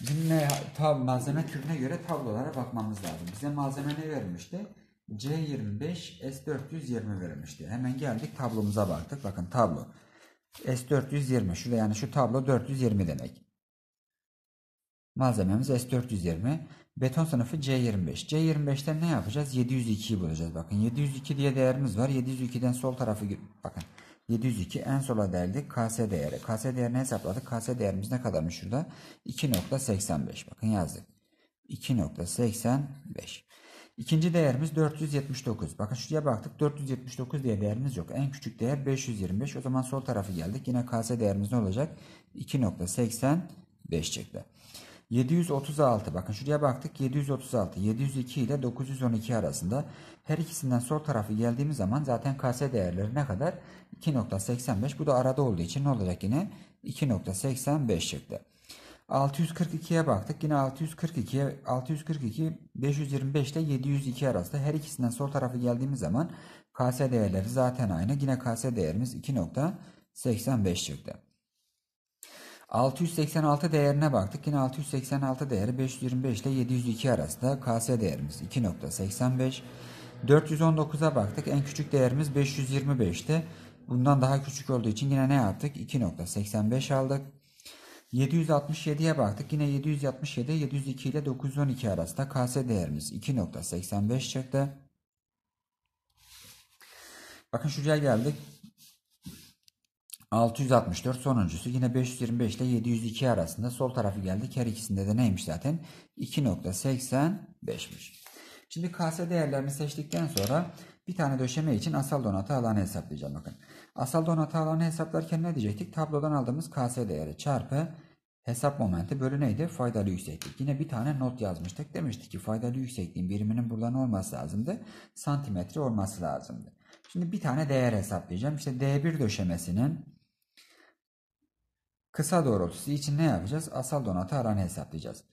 Bizim ne, tab malzeme türüne göre tablolara bakmamız lazım. Bize malzeme ne vermişti? C25 S420 vermişti. Hemen geldik tablomuza baktık. Bakın tablo. S420 şurada yani şu tablo 420 demek. Malzememiz S420. Beton sınıfı C25. C25'ten ne yapacağız? 702'yi bulacağız. Bakın 702 diye değerimiz var. 702'den sol tarafı bakın 702 en sola verdik. KS değeri. KS değerini hesapladık. KS değerimiz ne kadarmış şurada? 2.85. Bakın yazdık. 2.85. İkinci değerimiz 479. Bakın şuraya baktık. 479 diye değerimiz yok. En küçük değer 525. O zaman sol tarafı geldik. Yine KS değerimiz ne olacak? 2.85 çıktı. 736 bakın şuraya baktık 736 702 ile 912 arasında her ikisinden sol tarafı geldiğimiz zaman zaten kase değerleri ne kadar 2.85 bu da arada olduğu için ne olacak yine 2.85 çıktı. 642'ye baktık yine 642, 642 525 ile 702 arasında her ikisinden sol tarafı geldiğimiz zaman kase değerleri zaten aynı yine kase değerimiz 2.85 çıktı. 686 değerine baktık. Yine 686 değeri 525 ile 702 arasında. KS değerimiz 2.85. 419'a baktık. En küçük değerimiz 525'ti. Bundan daha küçük olduğu için yine ne yaptık? 2.85 aldık. 767'ye baktık. Yine 767, 702 ile 912 arasında KS değerimiz 2.85 çıktı. Bakın şuraya geldik. 664 sonuncusu yine 525 ile 702 arasında sol tarafı geldik. Her ikisinde de neymiş zaten? 2.85'miş. Şimdi KS değerlerini seçtikten sonra bir tane döşeme için asal donatı alanı hesaplayacağım. Bakın asal donatı alanı hesaplarken ne diyecektik? Tablodan aldığımız KS değeri çarpı hesap momenti bölü neydi? Faydalı yükseklik. Yine bir tane not yazmıştık. Demiştik ki faydalı yüksekliğin biriminin buradan olması lazımdı. Santimetre olması lazımdı. Şimdi bir tane değer hesaplayacağım. İşte D1 döşemesinin Kısa doğrultusu için ne yapacağız? Asal donatı aranı hesaplayacağız.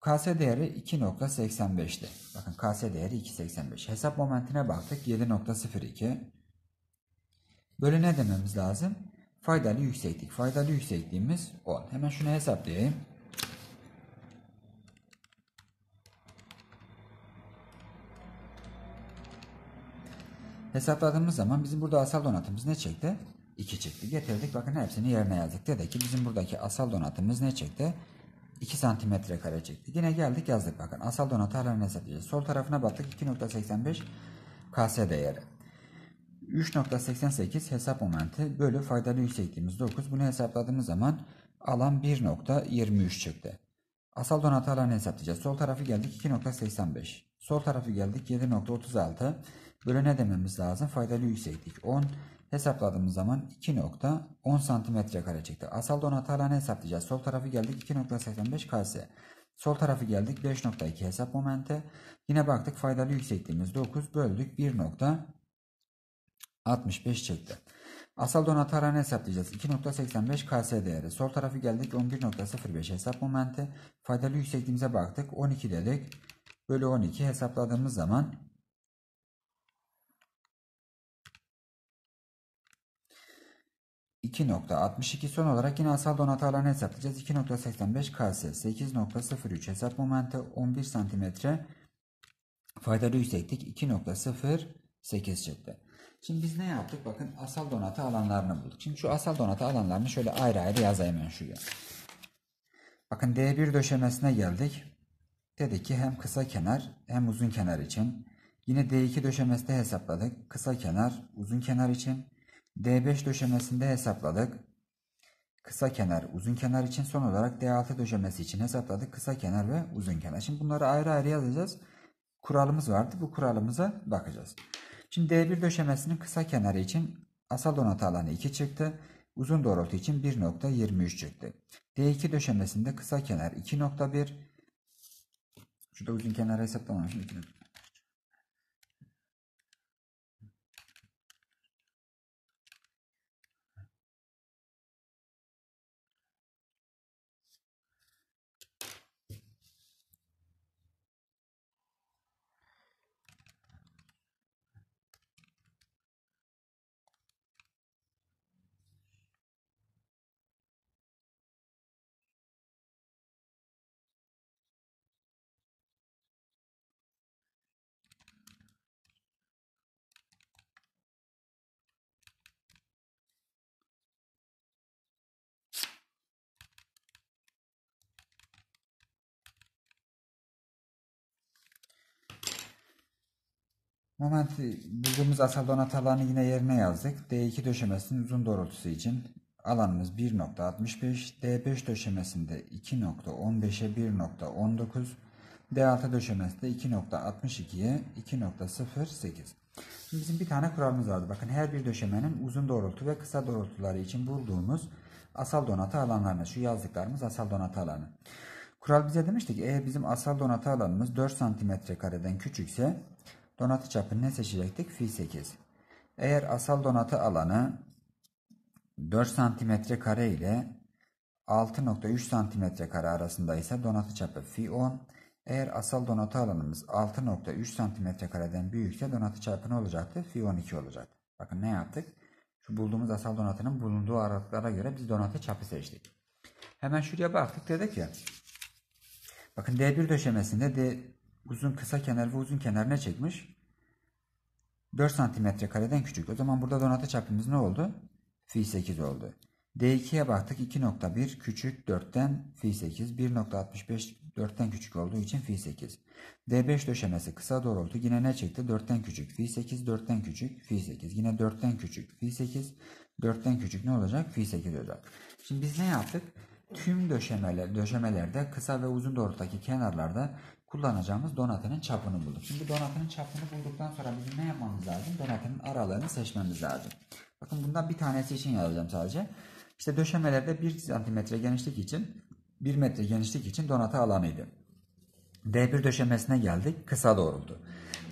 KS değeri 2.85'ti. Bakın KS değeri 2.85. Hesap momentine baktık 7.02. Böyle ne dememiz lazım? Faydalı yükseklik. Faydalı yüksekliğimiz 10. Hemen şunu hesaplayayım. Hesapladığımız zaman bizim burada asal donatımız ne çekti? 2 çıktı. Getirdik bakın hepsini yerine yazdık. Dedi ki bizim buradaki asal donatımız ne çıktı? 2 santimetre kare çıktı. Yine geldik yazdık bakın. Asal donatı ne hesaplayacağız. Sol tarafına baktık 2.85 KS değeri. 3.88 hesap momenti bölü faydalı yüksekliğimiz 9. Bunu hesapladığımız zaman alan 1.23 çıktı. Asal donatı alanı hesaplayacağız. Sol tarafı geldik 2.85. Sol tarafı geldik 7.36. Böyle ne dememiz lazım? Faydalı yükseklik 10. Hesapladığımız zaman 2.10 santimetre kare çıktı. Asal donatı hesaplayacağız. Sol tarafı geldik 2.85 KS. Sol tarafı geldik 5.2 hesap momente. Yine baktık faydalı yüksekliğimiz 9 böldük 1.65 çıktı. Asal donatı aranı hesaplayacağız. 2.85 KS değeri. Sol tarafı geldik 11.05 hesap momenti. Faydalı yüksekliğimize baktık. 12 dedik. Bölü 12 hesapladığımız zaman 2.62 son olarak yine asal don hatalarını hesaplayacağız. 2.85 KS 8.03 hesap momenti 11 cm faydalı yükseklik 2.08 çıktı. Şimdi biz ne yaptık? Bakın asal donatı alanlarını bulduk. Şimdi şu asal donatı alanlarını şöyle ayrı ayrı yazayım ben şuraya. Bakın D1 döşemesine geldik. Dedi ki hem kısa kenar hem uzun kenar için. Yine D2 döşemesinde hesapladık. Kısa kenar, uzun kenar için. D5 döşemesinde hesapladık. Kısa kenar, uzun kenar için son olarak D6 döşemesi için hesapladık. Kısa kenar ve uzun kenar. Şimdi bunları ayrı ayrı yazacağız. Kuralımız vardı. Bu kuralımıza bakacağız. Şimdi D1 döşemesinin kısa kenarı için asal donatı alanı 2 çıktı. Uzun doğrultu için 1.23 çıktı. D2 döşemesinde kısa kenar 2.1. Şurada uzun kenar hesaplamamışım. Moment bulduğumuz asal donat alanı yine yerine yazdık. D2 döşemesinin uzun doğrultusu için alanımız 1.65, D5 döşemesinde 2.15'e 1.19, D6 döşemesinde 2.62'ye 2.08. bizim bir tane kuralımız vardı. Bakın her bir döşemenin uzun doğrultu ve kısa doğrultuları için bulduğumuz asal donatı alanlarına şu yazdıklarımız asal donatı alanı. Kural bize demişti ki eğer bizim asal donatı alanımız 4 cm kareden küçükse Donatı çapını ne seçecektik? Fi 8. Eğer asal donatı alanı 4 cm kare ile 6.3 cm kare arasında ise donatı çapı fi 10. Eğer asal donatı alanımız 6.3 cm kareden büyükse donatı çapı ne olacaktı? Fi 12 olacak. Bakın ne yaptık? Şu bulduğumuz asal donatının bulunduğu aralıklara göre biz donatı çapı seçtik. Hemen şuraya baktık dedik ya. Bakın D1 döşemesinde D, uzun kısa kenar ve uzun kenar ne çekmiş? 4 santimetre kareden küçük. O zaman burada donatı çapımız ne oldu? Fi 8 oldu. D2'ye baktık 2.1 küçük 4'ten fi 8. 1.65 4'ten küçük olduğu için fi 8. D5 döşemesi kısa doğrultu yine ne çekti? 4'ten küçük fi 8, 4'ten küçük fi 8. Yine 4'ten küçük fi 8, 4'ten küçük ne olacak? Fi 8 olacak. Şimdi biz ne yaptık? Tüm döşemeler, döşemelerde kısa ve uzun doğrultudaki kenarlarda kullanacağımız donatının çapını bulduk. Şimdi donatının çapını bulduktan sonra bizim ne yapmamız lazım? Donatının aralarını seçmemiz lazım. Bakın bundan bir tanesi için yazacağım sadece. İşte döşemelerde 1 santimetre genişlik için 1 metre genişlik için donatı alanıydı. D1 döşemesine geldik. Kısa doğruldu.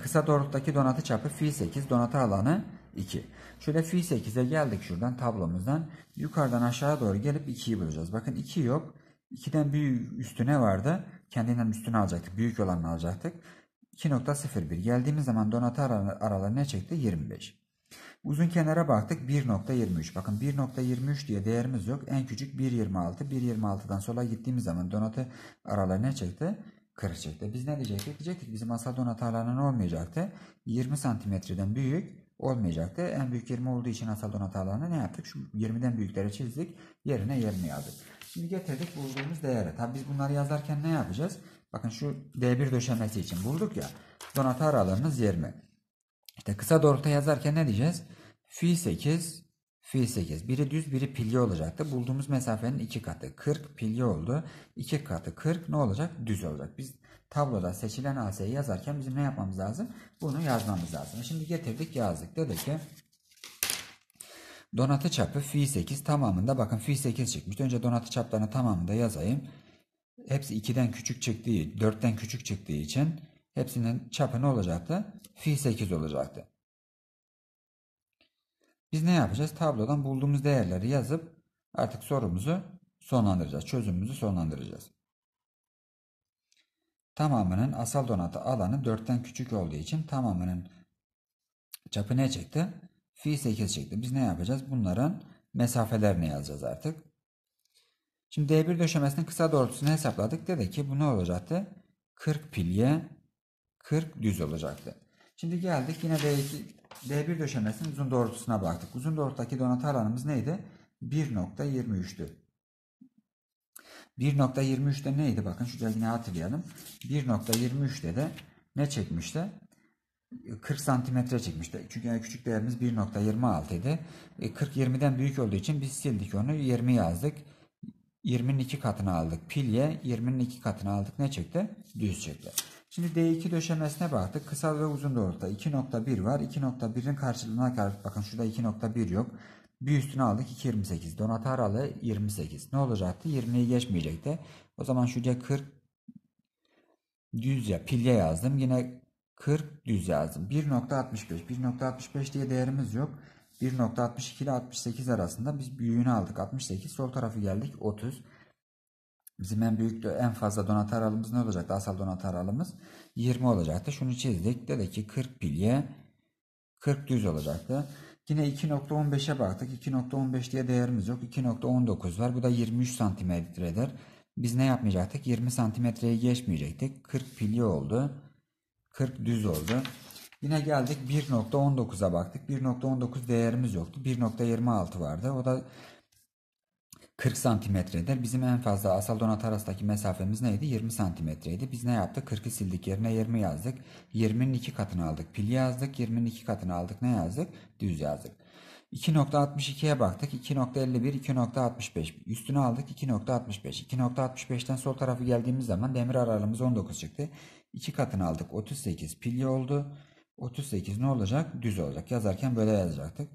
Kısa doğrulttaki donatı çapı fi 8 donatı alanı 2. Şöyle fi 8'e geldik şuradan tablomuzdan. Yukarıdan aşağıya doğru gelip 2'yi bulacağız. Bakın 2 yok. 2'den büyük üstüne vardı. Kendinden üstüne alacaktık. Büyük olanını alacaktık. 2.01 geldiğimiz zaman donatı araları ne çekti? 25. Uzun kenara baktık 1.23. Bakın 1.23 diye değerimiz yok. En küçük 1.26. 1.26'dan sola gittiğimiz zaman donatı araları ne çekti? 40 çekti. Biz ne diyecektik? Diyecektik bizim asal donatı araları ne olmayacaktı? 20 santimetreden büyük olmayacaktı. En büyük 20 olduğu için asal donatı alanı ne yaptık? Şu 20'den büyükleri çizdik. Yerine 20 yazdık. Şimdi getirdik bulduğumuz değere. Tabi biz bunları yazarken ne yapacağız? Bakın şu D1 döşemesi için bulduk ya. Donatı aralığımız 20. İşte kısa doğrultuda yazarken ne diyeceğiz? Fi 8 Fi 8. Biri düz biri pilye olacaktı. Bulduğumuz mesafenin 2 katı. 40 pilye oldu. 2 katı 40 ne olacak? Düz olacak. Biz tabloda seçilen AS'yi yazarken bizim ne yapmamız lazım? Bunu yazmamız lazım. Şimdi getirdik yazdık. Dedi ki donatı çapı fi 8 tamamında bakın fi 8 çıkmış. Önce donatı çaplarını tamamında yazayım. Hepsi 2'den küçük çıktığı, 4'ten küçük çıktığı için hepsinin çapı ne olacaktı? Fi 8 olacaktı. Biz ne yapacağız? Tablodan bulduğumuz değerleri yazıp artık sorumuzu sonlandıracağız. Çözümümüzü sonlandıracağız. Tamamının asal donatı alanı 4'ten küçük olduğu için tamamının çapı ne çıktı? fi 8 şeklinde. Biz ne yapacağız? Bunların mesafelerini yazacağız artık. Şimdi D1 döşemesinin kısa doğrultusunu hesapladık. Dedi ki bu ne olacaktı? 40 pilye 40 düz olacaktı. Şimdi geldik yine D2, D1 döşemesinin uzun doğrultusuna baktık. Uzun doğrultudaki donatı alanımız neydi? 1.23'tü. 1.23'te neydi? Bakın şuraya yine hatırlayalım. 1.23'te de ne çekmişti? 40 santimetre çekmişti. Çünkü en küçük değerimiz 1.26 idi. 40 e, 20'den büyük olduğu için biz sildik onu 20 yazdık. 20'nin iki katını aldık. Pilye 20'nin iki katını aldık. Ne çekti? Düz çekti. Şimdi D2 döşemesine baktık. Kısa ve uzun doğrultuda 2.1 var. 2.1'in karşılığına kadar bakın şurada 2.1 yok. Bir üstüne aldık 2.28. Donat aralı 28. Ne olacaktı? 20'yi geçmeyecekti. O zaman şuraya 40 düz ya pilye yazdım. Yine 40 düz yazdım. 1.65. 1.65 diye değerimiz yok. 1.62 ile 68 arasında biz büyüğünü aldık. 68 sol tarafı geldik 30. Bizim en büyük en fazla donatı aralığımız ne olacaktı? Asal donatı aralığımız 20 olacaktı. Şunu çizdik. Dedi ki 40 pilye 40 düz olacaktı. Yine 2.15'e baktık. 2.15 diye değerimiz yok. 2.19 var. Bu da 23 santimetredir. Biz ne yapmayacaktık? 20 santimetreyi geçmeyecektik. 40 pilye oldu. 40 düz oldu. Yine geldik 1.19'a baktık. 1.19 değerimiz yoktu. 1.26 vardı. O da 40 santimetredir. Bizim en fazla asal donat arasındaki mesafemiz neydi? 20 santimetreydi. Biz ne yaptık? 40'ı sildik. Yerine 20 yazdık. 20'nin 2 katını aldık. Pil yazdık. 20'nin 2 katını aldık. Ne yazdık? Düz yazdık. 2.62'ye baktık. 2.51, 2.65. Üstüne aldık 2.65. 2.65'ten sol tarafı geldiğimiz zaman demir aralığımız 19 çıktı. 2 katını aldık 38 pilye oldu. 38 ne olacak? Düz olacak. Yazarken böyle yazacaktık.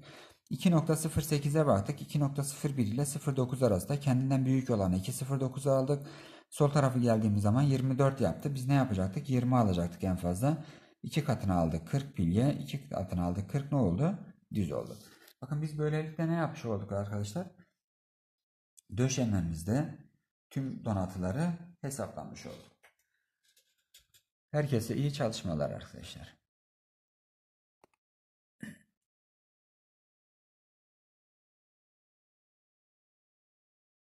2.08'e baktık. 2.01 ile 0.9 arasında kendinden büyük olan 2.09 aldık. Sol tarafı geldiğimiz zaman 24 yaptı. Biz ne yapacaktık? 20 alacaktık en fazla. 2 katını aldık 40 pilye. 2 katını aldık 40 ne oldu? Düz oldu. Bakın biz böylelikle ne yapmış olduk arkadaşlar? Döşememizde tüm donatıları hesaplanmış olduk. Herkese iyi çalışmalar arkadaşlar.